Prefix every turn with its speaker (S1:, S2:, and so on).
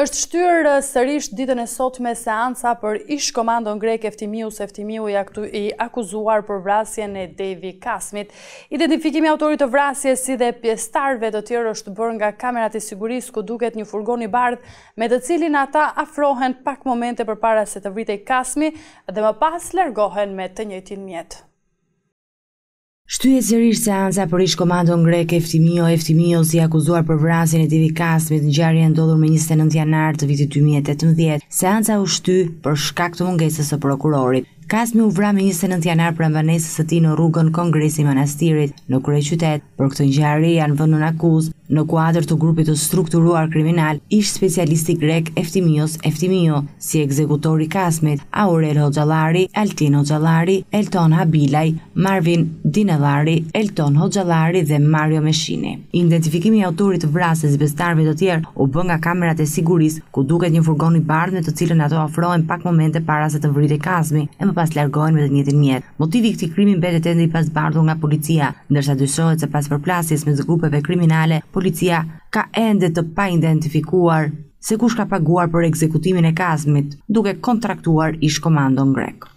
S1: është shtyrë sërish ditën e sot me seansa për ish komandon grek eftimiu se eftimiu i akuzuar për vrasje në Devi Kasmit. Identifikimi autorit të vrasje si dhe pjestarve të tjerë është bërë nga kamerat i siguris ku duket një furgoni bardh me të cilin ata afrohen pak momente për para se të vritej Kasmi dhe më pas largohen me të njëtin mjetë.
S2: Shtyje sërish se anza për ish komando në grek Eftimio, Eftimio si akuzuar për vrasin e Divi Kasmit në e ndodhur me 29 janar të vitit 2018, se anza u shty për shkak të mungesës së prokurorit. Kazmi u vra me 29 janar për banesës së tij në rrugën Kongresi i Manastirit në kryeqytet. Për këtë ngjarje janë vënë në akuzë në kuadër të grupit të strukturuar kriminal ish specialisti grek Eftimios Eftimio, si ekzekutor i Kazmit, Aurel Hoxhallari, Altin Hoxhallari, Elton Habilaj, Marvin Dinellari, Elton Hoxhallari dhe Mario Meshini. Identifikimi i autorit të vrasjes së besëtarëve të tjerë u bë nga kamerat e sigurisë ku duket një furgon i bardhë me të cilën ato afrohen pak momente para se të vritej Kazmi. Më pas largohen me të njëjtin mjet. Motivi i këtij krimi mbetet ende i pasbardhur nga policia, ndërsa dyshohet se pas përplasjes me zgrupeve kriminale, policia ka ende të paidentifikuar se kush ka paguar për ekzekutimin e kasmit, duke kontraktuar ish-komando grek.